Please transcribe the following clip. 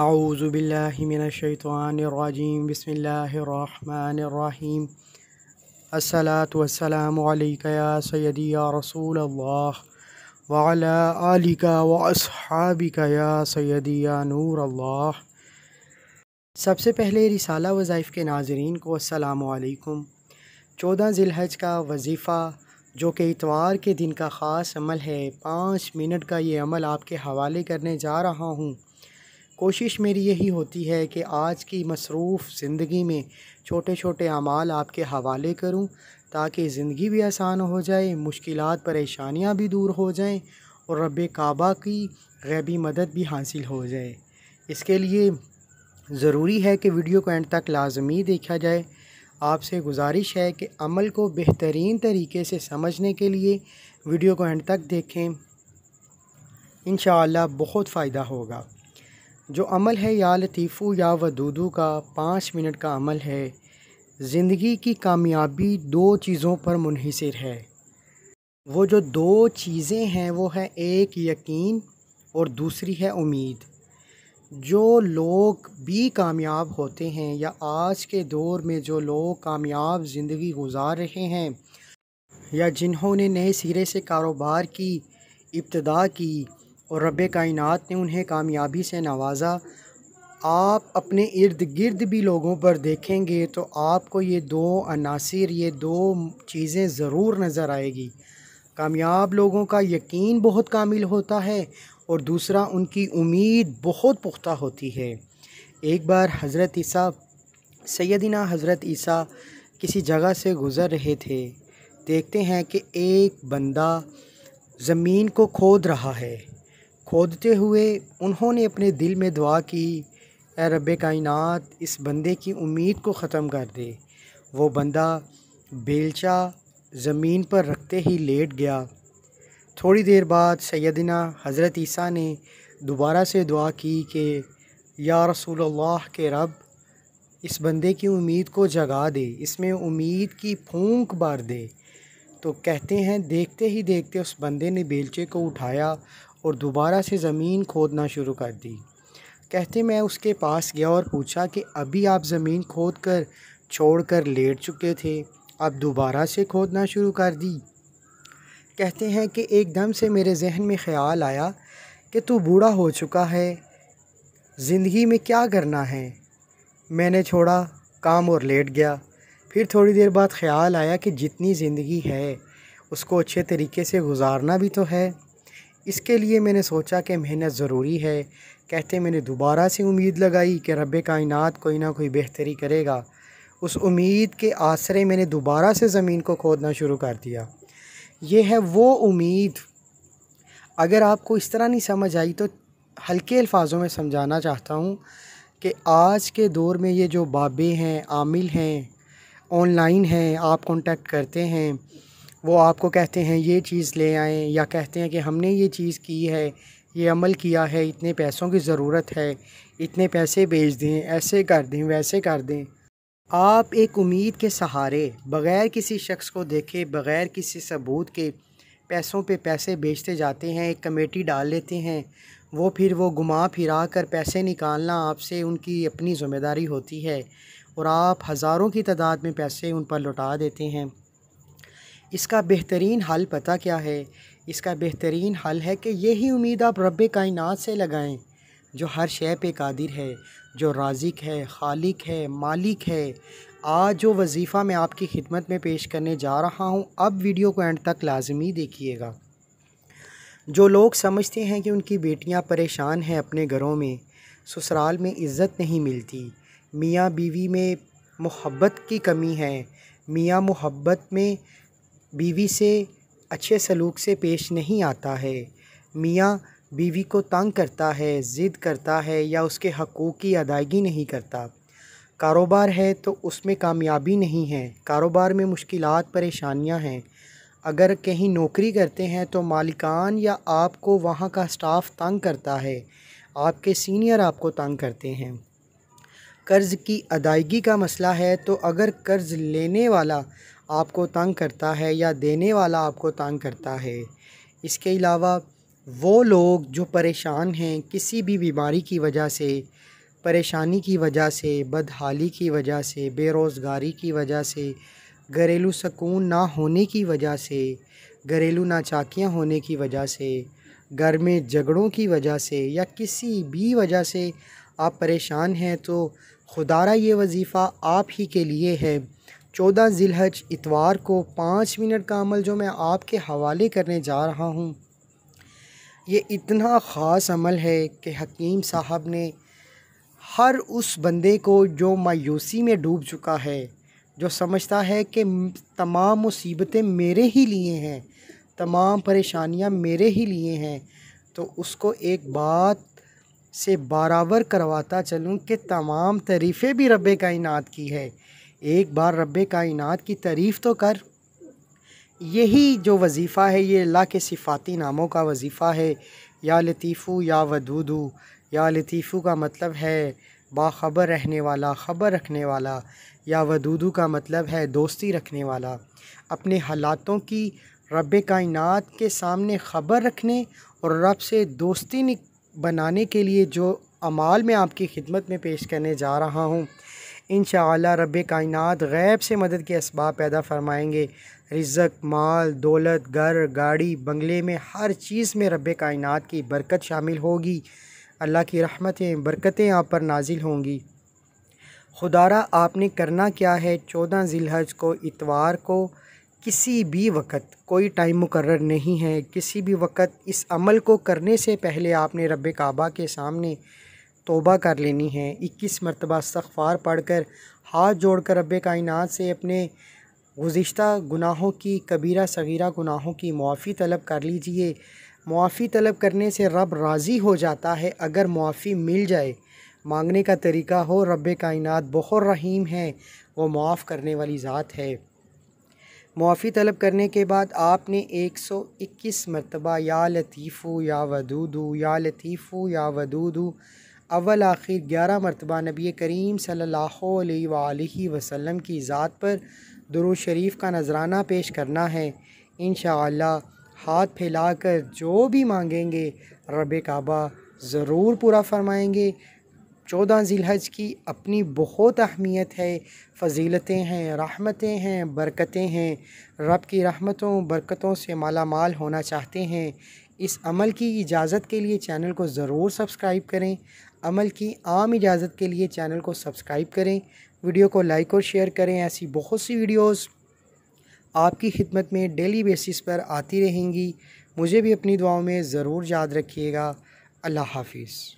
اعوذ باللہ من الشیطان الرجیم بسم اللہ الرحمن الرحیم والسلام علیکہ یا سیدی یا رسول اللہ وعلا یا سیدی یا نور اللہ سب سے پہلے رسالہ وظائف کے ناظرین کو السلام علیکم چودہ ذی الحج کا وظیفہ جو کہ اتوار کے دن کا خاص عمل ہے پانچ منٹ کا یہ عمل آپ کے حوالے کرنے جا رہا ہوں کوشش میری یہی ہوتی ہے کہ آج کی مصروف زندگی میں چھوٹے چھوٹے اعمال آپ کے حوالے کروں تاکہ زندگی بھی آسان ہو جائے مشکلات پریشانیاں بھی دور ہو جائیں اور رب کعبہ کی غیبی مدد بھی حاصل ہو جائے اس کے لیے ضروری ہے کہ ویڈیو کو اینڈ تک لازمی دیکھا جائے آپ سے گزارش ہے کہ عمل کو بہترین طریقے سے سمجھنے کے لیے ویڈیو کو اینڈ تک دیکھیں انشاءاللہ بہت فائدہ ہوگا جو عمل ہے یا لطیفو یا ودودو کا پانچ منٹ کا عمل ہے زندگی کی کامیابی دو چیزوں پر منحصر ہے وہ جو دو چیزیں ہیں وہ ہے ایک یقین اور دوسری ہے امید جو لوگ بھی کامیاب ہوتے ہیں یا آج کے دور میں جو لوگ کامیاب زندگی گزار رہے ہیں یا جنہوں نے نئے سرے سے کاروبار کی ابتدا کی اور رب کائنات نے انہیں کامیابی سے نوازا آپ اپنے ارد گرد بھی لوگوں پر دیکھیں گے تو آپ کو یہ دو عناصر یہ دو چیزیں ضرور نظر آئے گی کامیاب لوگوں کا یقین بہت کامل ہوتا ہے اور دوسرا ان کی امید بہت پختہ ہوتی ہے ایک بار حضرت عیسیٰ سیدنا حضرت عیسیٰ کسی جگہ سے گزر رہے تھے دیکھتے ہیں کہ ایک بندہ زمین کو کھود رہا ہے کھودتے ہوئے انہوں نے اپنے دل میں دعا کی اے رب کائنات اس بندے کی امید کو ختم کر دے وہ بندہ بیلچہ زمین پر رکھتے ہی لیٹ گیا تھوڑی دیر بعد سیدنا حضرت عیسیٰ نے دوبارہ سے دعا کی کہ یا رسول اللہ کے رب اس بندے کی امید کو جگا دے اس میں امید کی پھونک بار دے تو کہتے ہیں دیکھتے ہی دیکھتے اس بندے نے بیلچے کو اٹھایا اور دوبارہ سے زمین کھودنا شروع کر دی کہتے میں اس کے پاس گیا اور پوچھا کہ ابھی آپ زمین کھود کر چھوڑ کر لیٹ چکے تھے آپ دوبارہ سے کھودنا شروع کر دی کہتے ہیں کہ ایک دم سے میرے ذہن میں خیال آیا کہ تو بوڑھا ہو چکا ہے زندگی میں کیا کرنا ہے میں نے چھوڑا کام اور لیٹ گیا پھر تھوڑی دیر بعد خیال آیا کہ جتنی زندگی ہے اس کو اچھے طریقے سے گزارنا بھی تو ہے اس کے لیے میں نے سوچا کہ محنت ضروری ہے کہتے میں نے دوبارہ سے امید لگائی کہ رب کائنات کوئی نہ کوئی بہتری کرے گا اس امید کے آسرے میں نے دوبارہ سے زمین کو کھودنا شروع کر دیا یہ ہے وہ امید اگر آپ کو اس طرح نہیں سمجھ آئی تو ہلکے الفاظوں میں سمجھانا چاہتا ہوں کہ آج کے دور میں یہ جو بابے ہیں عامل ہیں آن لائن ہیں آپ کانٹیکٹ کرتے ہیں وہ آپ کو کہتے ہیں یہ چیز لے آئیں یا کہتے ہیں کہ ہم نے یہ چیز کی ہے یہ عمل کیا ہے اتنے پیسوں کی ضرورت ہے اتنے پیسے بیچ دیں ایسے کر دیں ویسے کر دیں آپ ایک امید کے سہارے بغیر کسی شخص کو دیکھے بغیر کسی ثبوت کے پیسوں پہ پیسے بیچتے جاتے ہیں ایک کمیٹی ڈال لیتے ہیں وہ پھر وہ گھما پھرا کر پیسے نکالنا آپ سے ان کی اپنی ذمہ داری ہوتی ہے اور آپ ہزاروں کی تعداد میں پیسے ان پر لوٹا دیتے ہیں اس کا بہترین حل پتہ کیا ہے اس کا بہترین حل ہے کہ یہی امید آپ رب کائنات سے لگائیں جو ہر شے پہ قادر ہے جو رازق ہے خالق ہے مالک ہے آج جو وظیفہ میں آپ کی خدمت میں پیش کرنے جا رہا ہوں اب ویڈیو کو اینڈ تک لازمی دیکھیے گا جو لوگ سمجھتے ہیں کہ ان کی بیٹیاں پریشان ہیں اپنے گھروں میں سسرال میں عزت نہیں ملتی میاں بیوی میں محبت کی کمی ہے میاں محبت میں بیوی سے اچھے سلوک سے پیش نہیں آتا ہے میاں بیوی کو تنگ کرتا ہے ضد کرتا ہے یا اس کے حقوق کی ادائیگی نہیں کرتا کاروبار ہے تو اس میں کامیابی نہیں ہے کاروبار میں مشکلات پریشانیاں ہیں اگر کہیں نوکری کرتے ہیں تو مالکان یا آپ کو وہاں کا سٹاف تنگ کرتا ہے آپ کے سینئر آپ کو تنگ کرتے ہیں قرض کی ادائیگی کا مسئلہ ہے تو اگر قرض لینے والا آپ کو تنگ کرتا ہے یا دینے والا آپ کو تنگ کرتا ہے اس کے علاوہ وہ لوگ جو پریشان ہیں کسی بھی بیماری کی وجہ سے پریشانی کی وجہ سے بدحالی کی وجہ سے بے روزگاری کی وجہ سے گھریلو سکون نہ ہونے کی وجہ سے گھریلو ناچاکیاں ہونے کی وجہ سے گھر میں جھگڑوں کی وجہ سے یا کسی بھی وجہ سے آپ پریشان ہیں تو خدا را یہ وظیفہ آپ ہی کے لیے ہے چودہ ذی الحج اتوار کو پانچ منٹ کا عمل جو میں آپ کے حوالے کرنے جا رہا ہوں یہ اتنا خاص عمل ہے کہ حکیم صاحب نے ہر اس بندے کو جو مایوسی میں ڈوب چکا ہے جو سمجھتا ہے کہ تمام مصیبتیں میرے ہی لیے ہیں تمام پریشانیاں میرے ہی لیے ہیں تو اس کو ایک بات سے برابر کرواتا چلوں کہ تمام تعریفیں بھی رب کائنات کی ہے ایک بار رب کائنات کی تعریف تو کر یہی جو وظیفہ ہے یہ اللہ کے صفاتی ناموں کا وظیفہ ہے یا لطیفو یا ودودو یا لطیفو کا مطلب ہے باخبر رہنے والا خبر رکھنے والا یا ودودو کا مطلب ہے دوستی رکھنے والا اپنے حالاتوں کی رب کائنات کے سامنے خبر رکھنے اور رب سے دوستی بنانے کے لیے جو اعمال میں آپ کی خدمت میں پیش کرنے جا رہا ہوں انشاءاللہ رب کائنات غیب سے مدد کے اسباب پیدا فرمائیں گے رزق مال دولت گھر گاڑی بنگلے میں ہر چیز میں رب کائنات کی برکت شامل ہوگی اللہ کی رحمتیں برکتیں آپ پر نازل ہوں گی خدارہ آپ نے کرنا کیا ہے چودہ ذی الحج کو اتوار کو کسی بھی وقت کوئی ٹائم مقرر نہیں ہے کسی بھی وقت اس عمل کو کرنے سے پہلے آپ نے رب کعبہ کے سامنے توبہ کر لینی ہے اکیس مرتبہ سخفار پڑھ کر ہاتھ جوڑ کر رب کائنات سے اپنے گزشتہ گناہوں کی کبیرہ صغیرہ گناہوں کی معافی طلب کر لیجئے معافی طلب کرنے سے رب راضی ہو جاتا ہے اگر معافی مل جائے مانگنے کا طریقہ ہو رب کائنات بہت رحیم ہے وہ معاف کرنے والی ذات ہے معافی طلب کرنے کے بعد آپ نے ایک سو اکیس مرتبہ یا لطیفو یا ودودو یا لطیفو یا ودودو اول آخر گیارہ مرتبہ نبی کریم صلی اللہ علیہ وآلہ وسلم کی ذات پر درو شریف کا نذرانہ پیش کرنا ہے انشاءاللہ ہاتھ پھیلا کر جو بھی مانگیں گے رب کعبہ ضرور پورا فرمائیں گے چودہ الحج کی اپنی بہت اہمیت ہے فضیلتیں ہیں رحمتیں ہیں برکتیں ہیں رب کی رحمتوں برکتوں سے مالا مال ہونا چاہتے ہیں اس عمل کی اجازت کے لیے چینل کو ضرور سبسکرائب کریں عمل کی عام اجازت کے لیے چینل کو سبسکرائب کریں ویڈیو کو لائک اور شیئر کریں ایسی بہت سی ویڈیوز آپ کی خدمت میں ڈیلی بیسس پر آتی رہیں گی مجھے بھی اپنی دعاؤں میں ضرور یاد رکھیے گا اللہ حافظ